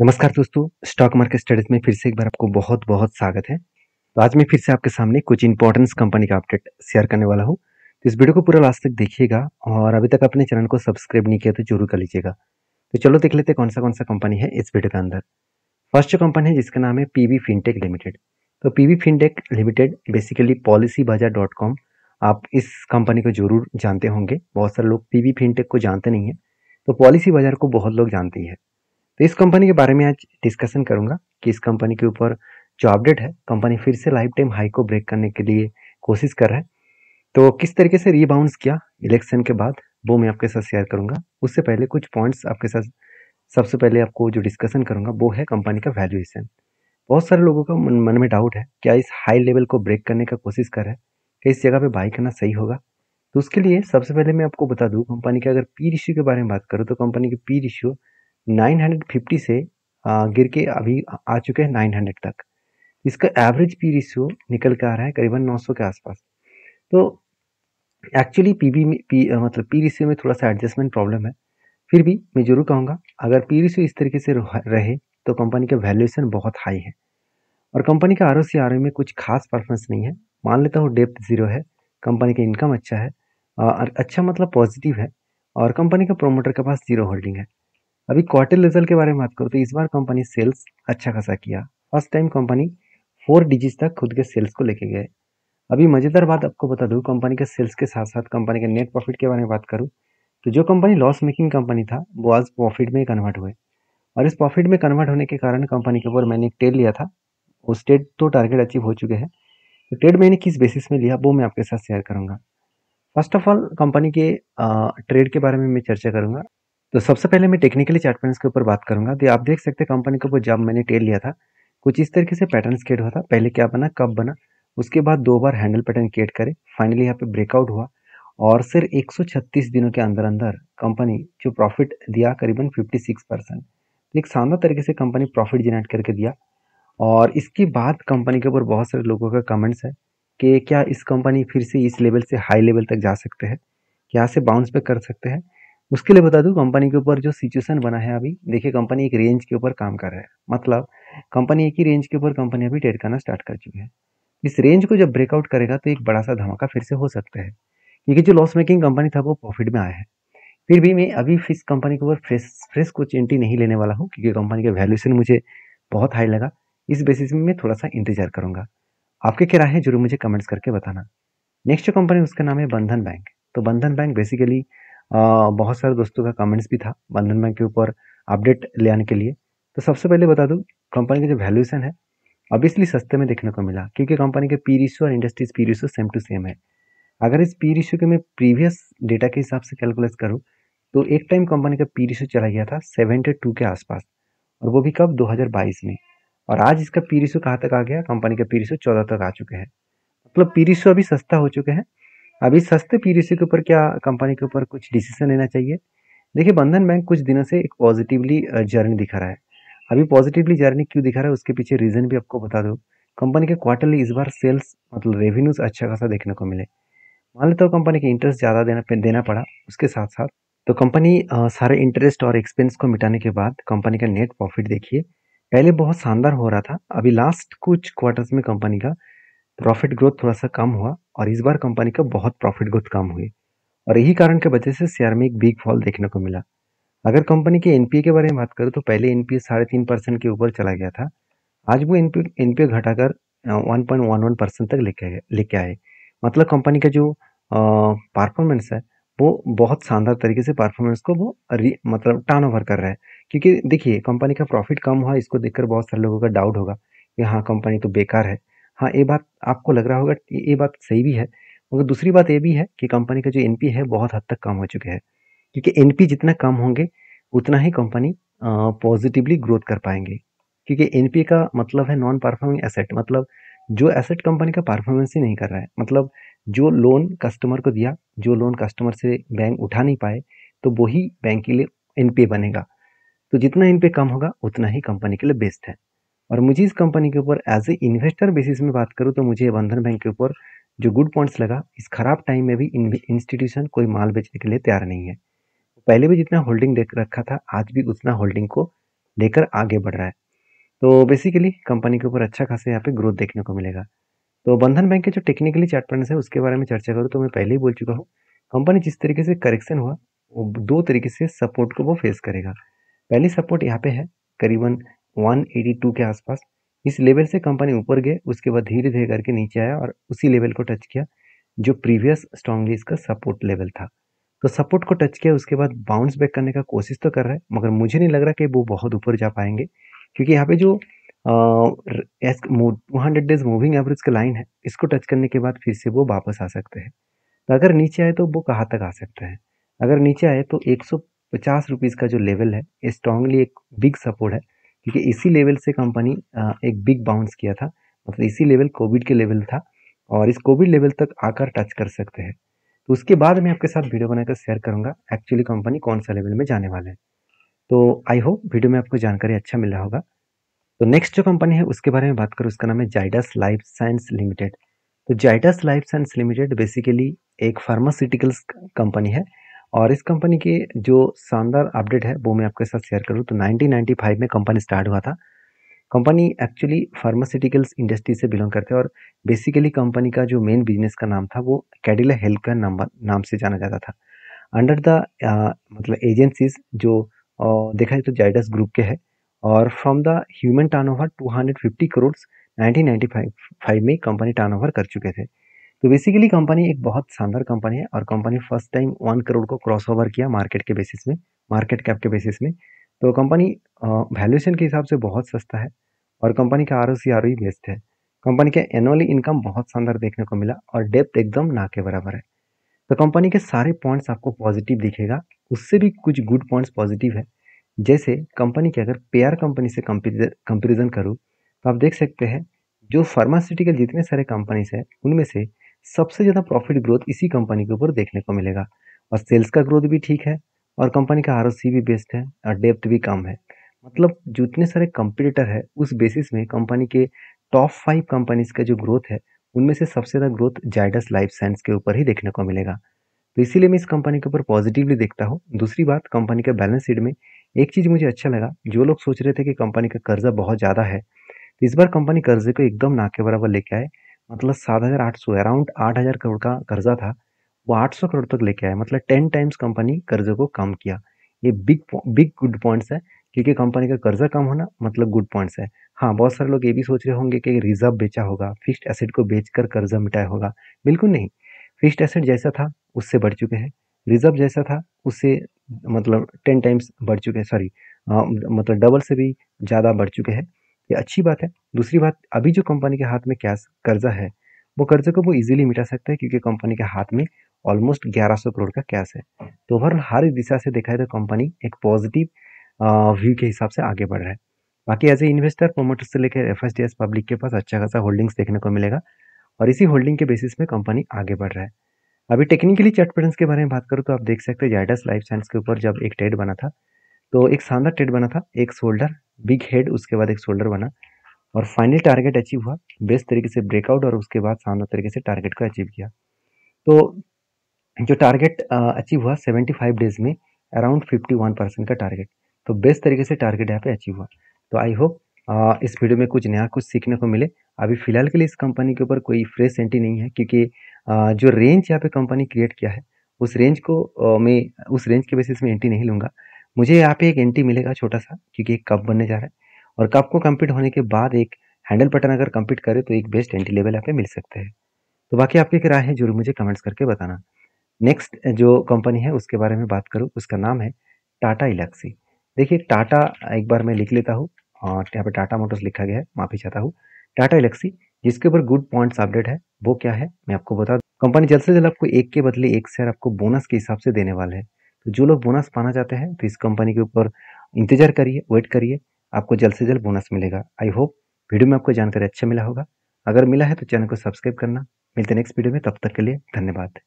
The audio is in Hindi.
नमस्कार दोस्तों स्टॉक मार्केट स्टडीज में फिर से एक बार आपको बहुत बहुत स्वागत है तो आज मैं फिर से आपके सामने कुछ इंपॉर्टेंस कंपनी का अपडेट शेयर करने वाला हूँ तो इस वीडियो को पूरा लास्ट तक देखिएगा और अभी तक अपने चैनल को सब्सक्राइब नहीं किया तो जरूर कर लीजिएगा तो चलो देख लेते कौन सा कौन सा कंपनी है इस वीडियो के अंदर फर्स्ट जो कंपनी है जिसका नाम है पी फिनटेक लिमिटेड तो P fintech limited basically policy bazaar dot com आप इस कंपनी को जरूर जानते होंगे बहुत सारे लोग पी फिनटेक को जानते नहीं हैं तो पॉलिसी बाजार को बहुत लोग जानते हैं तो इस कंपनी के बारे में आज डिस्कशन करूंगा कि इस कंपनी के ऊपर जो अपडेट है कंपनी फिर से लाइफ टाइम हाई को ब्रेक करने के लिए कोशिश कर रहा है तो किस तरीके से रीबाउंस किया इलेक्शन के बाद वो मैं आपके साथ शेयर करूंगा उससे पहले कुछ पॉइंट्स आपके साथ सबसे पहले आपको जो डिस्कशन करूंगा वो है कंपनी का वैल्यूएशन बहुत सारे लोगों का मन, मन में डाउट है क्या इस हाई लेवल को ब्रेक करने का कोशिश कर रहा है इस जगह पे बाई करना सही होगा तो उसके लिए सबसे पहले मैं आपको बता दूं कंपनी के अगर पी रिश्यू के बारे में बात करूँ तो कंपनी के पी रिश्यू 950 से गिर के अभी आ चुके हैं 900 तक इसका एवरेज पी रेशियो निकल के आ रहा है करीबन 900 के आसपास तो एक्चुअली पी बी में पी मतलब पी रेशियो में थोड़ा सा एडजस्टमेंट प्रॉब्लम है फिर भी मैं जरूर कहूँगा अगर पी रेशियो इस तरीके से रहे तो कंपनी का वैल्यूएशन बहुत हाई है और कंपनी का आर ओ सी आर ओ में कुछ खास परफॉर्मेंस नहीं है मान लेता हूँ डेप्थ जीरो है कंपनी का इनकम अच्छा है और अच्छा मतलब पॉजिटिव है और कंपनी का प्रोमोटर के पास जीरो होल्डिंग है अभी क्वार्टर रिजल्ट के बारे में बात करूँ तो इस बार कंपनी सेल्स अच्छा खासा किया first time company four digit तक खुद के सेल्स को लेके गए अभी मज़ेदार बात आपको बता दूँ कंपनी के सेल्स के साथ साथ कंपनी के नेट प्रॉफिट के बारे में बात करूँ तो जो कंपनी लॉस मेकिंग कंपनी था वो आज प्रॉफिट में कन्वर्ट हुए और इस प्रॉफिट में कन्वर्ट होने के कारण कंपनी के ऊपर मैंने एक ट्रेड लिया था उस ट्रेड तो टारगेट अचीव हो चुके हैं तो ट्रेड मैंने किस बेसिस में लिया वो मैं आपके साथ शेयर करूँगा फर्स्ट ऑफ ऑल कंपनी के ट्रेड के बारे में मैं चर्चा करूँगा तो सबसे पहले मैं टेक्निकली चार्ट पैटर्न के ऊपर बात करूंगा तो आप देख सकते हैं कंपनी के ऊपर जब मैंने टेल लिया था कुछ इस तरीके से पैटर्न क्रिएट हुआ था पहले क्या बना कब बना उसके बाद दो बार हैंडल पैटर्न क्रिएट करे फाइनली यहाँ पे ब्रेकआउट हुआ और सिर्फ 136 दिनों के अंदर अंदर कंपनी जो प्रॉफिट दिया करीबन 56 परसेंट एक शानदार तरीके से कंपनी प्रॉफिट जनरेट करके दिया और इसके बाद कंपनी के ऊपर बहुत सारे लोगों का कमेंट्स है कि क्या इस कंपनी फिर से इस लेवल से हाई लेवल तक जा सकते हैं क्या से बाउंस पे कर सकते हैं उसके लिए बता दूं कंपनी के ऊपर जो सिचुएशन बना है अभी देखिए कंपनी एक रेंज के ऊपर काम कर रहा है मतलब कंपनी एक ही रेंज के ऊपर कंपनी अभी ट्रेड करना स्टार्ट कर चुकी है इस रेंज को जब ब्रेकआउट करेगा तो एक बड़ा सा धमाका फिर से हो सकता है क्योंकि जो लॉस मेकिंग कंपनी था वो प्रॉफिट में आया है फिर भी मैं अभी इस कंपनी के ऊपर फ्रेश फ्रेश कुछ एंट्री नहीं लेने वाला हूँ क्योंकि कंपनी का वैल्यूशन मुझे बहुत हाई लगा इस बेसिस में मैं थोड़ा सा इंतजार करूँगा आपके क्या राय है जरूर मुझे कमेंट्स करके बताना नेक्स्ट जो कंपनी उसका नाम है बंधन बैंक तो बंधन बैंक बेसिकली बहुत सारे दोस्तों का कमेंट्स भी था बंधन बैंक के ऊपर अपडेट ले आने के लिए तो सबसे पहले बता दूँ कंपनी का जो वैल्यूशन है ऑब्वियसली सस्ते में देखने को मिला क्योंकि कंपनी के पी रेशियो और industries P ratio same to same है अगर इस पी रेशियो के मैं प्रीवियस डेटा के हिसाब से कैलकुलेट करूँ तो एक टाइम कंपनी का पी रेशियो चला गया था सेवेंटी टू के आसपास और वो भी कब 2022 में और आज इसका पी रेशियो कहाँ तक आ गया कंपनी का पी रेशियो चौदह तक आ चुके हैं मतलब पी रेशियो अभी सस्ता हो चुके हैं अभी सस्ते पीरीसी के ऊपर क्या कंपनी के ऊपर कुछ डिसीजन लेना चाहिए देखिए बंधन बैंक कुछ दिनों से एक पॉजिटिवली जर्नी दिखा रहा है अभी पॉजिटिवली जर्नी क्यों दिखा रहा है उसके पीछे रीज़न भी आपको बता दो कंपनी के क्वार्टरली इस बार सेल्स मतलब रेवेन्यूज अच्छा खासा देखने को मिले मान लेते हो कंपनी के इंटरेस्ट ज़्यादा देना देना पड़ा उसके साथ साथ तो कंपनी सारे इंटरेस्ट और एक्सपेंस को मिटाने के बाद कंपनी का नेट प्रॉफिट देखिए पहले बहुत शानदार हो रहा था अभी लास्ट कुछ क्वार्टर्स में कंपनी का प्रॉफ़िट ग्रोथ थोड़ा-सा कम हुआ और इस बार कंपनी का बहुत प्रॉफ़िट ग्रोथ कम हुई और यही कारण की वजह से शेयर में एक बिग फॉल देखने को मिला। अगर कंपनी के एनपीए के बारे में बात करें तो पहले एनपीए साढ़े तीन परसेंट के ऊपर चला गया था। आज वो एनपी एनपीए घटाकर one point one one percent तक लेके लेके आए। मतलब कंपनी का जो परफ़ॉर्मेंस है वो बहुत शानदार तरीके से परफ़ॉर्मेंस को वो मतलब मतलब ओवर कर रहा है। क्योंकि देखिए कंपनी का प्रॉफ़िट कम हुआ इसको देखकर बहुत सारे लोगों का डाउट होगा कि हाँ, कंपनी तो बेकार है। हाँ ये बात आपको लग रहा होगा कि ये बात सही भी है मगर दूसरी बात ये भी है कि कंपनी का जो एन है बहुत हद तक कम हो चुके हैं क्योंकि एन जितना कम होंगे उतना ही कंपनी पॉजिटिवली ग्रोथ कर पाएंगे क्योंकि एन का मतलब है नॉन परफॉर्मिंग एसेट मतलब जो एसेट कंपनी का परफॉर्मेंस ही नहीं कर रहा है मतलब जो लोन कस्टमर को दिया जो लोन कस्टमर से बैंक उठा नहीं पाए तो वही बैंक के लिए एन बनेगा तो जितना इन कम होगा उतना ही कंपनी के लिए बेस्ट है और मुझे इस कंपनी के ऊपर एज ए इन्वेस्टर बेसिस में बात करूँ तो मुझे बंधन बैंक के ऊपर जो गुड पॉइंट्स लगा इस खराब टाइम में भी इंस्टीट्यूशन कोई माल बेचने के लिए तैयार नहीं है पहले भी जितना होल्डिंग देख रखा था आज भी उतना होल्डिंग को लेकर आगे बढ़ रहा है तो बेसिकली कंपनी के ऊपर अच्छा खासा यहाँ पे ग्रोथ देखने को मिलेगा तो बंधन बैंक के जो टेक्निकली चार्ट पैटर्न है उसके बारे में चर्चा करूँ तो मैं पहले ही बोल चुका हूँ कंपनी जिस तरीके से करेक्शन हुआ वो दो तरीके से सपोर्ट को वो फेस करेगा पहली सपोर्ट यहाँ पे है करीबन 182 के आसपास इस लेवल से कंपनी ऊपर गए उसके बाद धीरे धीरे करके नीचे आया और उसी लेवल को टच किया जो प्रीवियस स्ट्रांगली इसका सपोर्ट लेवल था तो सपोर्ट को टच किया उसके बाद बाउंस बैक करने का कोशिश तो कर रहा है मगर मुझे नहीं लग रहा कि वो बहुत ऊपर जा पाएंगे क्योंकि यहाँ पे जो two hundred days moving average का लाइन है इसको टच करने के बाद फिर से वो वापस आ सकते हैं तो अगर नीचे आए तो वो कहाँ तक आ सकते हैं अगर नीचे आए तो एक सौ पचास रुपीज़ का जो लेवल है स्ट्रांगली एक बिग सपोर्ट है क्योंकि इसी लेवल से कंपनी एक बिग बाउंस किया था मतलब इसी लेवल कोविड के लेवल था और इस कोविड लेवल तक आकर टच कर सकते हैं तो उसके बाद मैं आपके साथ वीडियो बनाकर शेयर करूंगा एक्चुअली कंपनी कौन सा लेवल में जाने वाले हैं तो आई होप वीडियो में आपको जानकारी अच्छा मिल रहा होगा तो नेक्स्ट जो कंपनी है उसके बारे में बात करूँ उसका नाम है जाइडस लाइफ साइंस लिमिटेड तो Zydus life science limited basically एक फार्मास्यूटिकल्स कंपनी है और इस कंपनी की जो शानदार अपडेट है वो मैं आपके साथ शेयर करूँ तो 1995 में कंपनी स्टार्ट हुआ था कंपनी एक्चुअली फार्मास्यूटिकल्स इंडस्ट्री से बिलोंग करते हैं और बेसिकली कंपनी का जो मेन बिजनेस का नाम था वो कैडिला हेल्थ का नाम नाम से जाना जाता था अंडर द मतलब एजेंसीज जो आ, देखा जाए तो जाइडस ग्रुप के है और from the human turnover 250 crore 1995 में कंपनी टर्नओवर कर चुके थे तो बेसिकली कंपनी एक बहुत शानदार कंपनी है और company first time one crore को क्रॉस ओवर किया मार्केट के बेसिस में मार्केट कैप के बेसिस में तो कंपनी वैल्यूएशन के हिसाब से बहुत सस्ता है और कंपनी का R O C R O best है कंपनी का एनुअली इनकम बहुत शानदार देखने को मिला और डेप्थ एकदम ना के बराबर है तो कंपनी के सारे पॉइंट्स आपको पॉजिटिव दिखेगा उससे भी कुछ गुड पॉइंट्स पॉजिटिव है जैसे कंपनी के अगर पेयर कंपनी से कंपेरिजन करूँ तो आप देख सकते हैं जो फार्मास्यूटिकल जितने सारे कंपनीज हैं उनमें से सबसे ज़्यादा प्रॉफिट ग्रोथ इसी कंपनी के ऊपर देखने को मिलेगा और सेल्स का ग्रोथ भी ठीक है और कंपनी का आर भी बेस्ट है और डेप्थ भी कम है मतलब जितने सारे कंपटीटर है उस बेसिस में कंपनी के टॉप फाइव कंपनीज का जो ग्रोथ है उनमें से सबसे ज़्यादा ग्रोथ जाइडस लाइफ साइंस के ऊपर ही देखने को मिलेगा तो इसीलिए मैं इस कंपनी के ऊपर पॉजिटिवली देखता हूँ दूसरी बात कंपनी के बैलेंस शीट में एक चीज़ मुझे अच्छा लगा जो लोग सोच रहे थे कि कंपनी का कर्जा बहुत ज़्यादा है तो इस बार कंपनी कर्जे को एकदम ना के बराबर लेके आए मतलब सात हज़ार आठ सौ अराउंड आठ हज़ार करोड़ का कर्जा था वो सौ करोड़ तक लेके आए मतलब टेन टाइम्स कंपनी कर्जे को कम किया ये बिग बिग गुड पॉइंट्स है क्योंकि कंपनी का कर्जा कम होना मतलब गुड पॉइंट्स है हाँ बहुत सारे लोग ये भी सोच रहे होंगे कि रिजर्व बेचा होगा फिक्स्ड एसेट को बेचकर कर्जा मिटाया होगा बिल्कुल नहीं फिक्स्ड एसेट जैसा था उससे बढ़ चुके हैं रिजर्व जैसा था उससे मतलब टेन टाइम्स बढ़ चुके हैं सॉरी मतलब डबल से भी ज़्यादा बढ़ चुके हैं ये अच्छी बात है दूसरी बात अभी जो कंपनी के हाथ में कैश कर्जा है वो कर्जे को वो इजीली मिटा सकता है क्योंकि कंपनी के हाथ में ऑलमोस्ट 1100 करोड़ का कैश है तो ओवरऑल हर दिशा से देखा जाए तो कंपनी एक पॉजिटिव व्यू के हिसाब से आगे बढ़ रहा है बाकी एज ए इन्वेस्टर प्रोमोटर से लेकर एफ पब्लिक के पास अच्छा खासा होल्डिंग्स देखने को मिलेगा और इसी होल्डिंग के बेसिस में कंपनी आगे बढ़ रहा है अभी टेक्निकली चट के बारे में बात करूँ तो आप देख सकते हैं जाइडस लाइफ साइंस के ऊपर जब एक ट्रेड बना था तो एक शानदार ट्रेड बना था एक शोल्डर बिग हेड उसके बाद एक शोल्डर बना और फाइनल टारगेट अचीव हुआ बेस्ट तरीके से ब्रेकआउट और उसके बाद शानदार तरीके से टारगेट को अचीव किया तो जो टारगेट अचीव हुआ 75 डेज में अराउंड 51 परसेंट का टारगेट तो बेस्ट तरीके से टारगेट यहाँ पे अचीव हुआ तो आई होप इस वीडियो में कुछ नया कुछ सीखने को मिले अभी फिलहाल के लिए इस कंपनी के ऊपर कोई फ्रेश एंट्री नहीं है क्योंकि आ, जो रेंज यहाँ पे कंपनी क्रिएट किया है उस रेंज को आ, मैं उस रेंज के बेसिस में एंट्री नहीं लूँगा मुझे यहाँ पे एक एंटी मिलेगा छोटा सा क्योंकि एक कप बनने जा रहा है और कप को कम्पीट होने के बाद एक हैंडल बटन अगर कम्पीट करे तो एक बेस्ट एंटी लेवल यहाँ पे मिल सकते हैं तो बाकी आपकी एक राय है जरूर मुझे कमेंट्स करके बताना नेक्स्ट जो कंपनी है उसके बारे में बात करूँ उसका नाम है टाटा इलेक्सी देखिए टाटा एक बार मैं लिख लेता हूँ और यहाँ पे टाटा मोटर्स लिखा गया है माफी चाहता हूँ टाटा इलेक्सी जिसके ऊपर गुड पॉइंट्स अपडेट है वो क्या है मैं आपको बता दूँ कंपनी जल्द से जल्द आपको एक के बदले एक शेयर आपको बोनस के हिसाब से देने वाले हैं तो जो लोग बोनस पाना चाहते हैं तो इस कंपनी के ऊपर इंतजार करिए वेट करिए आपको जल्द से जल्द बोनस मिलेगा आई होप वीडियो में आपको जानकारी अच्छा मिला होगा अगर मिला है तो चैनल को सब्सक्राइब करना मिलते नेक्स्ट वीडियो में तब तक के लिए धन्यवाद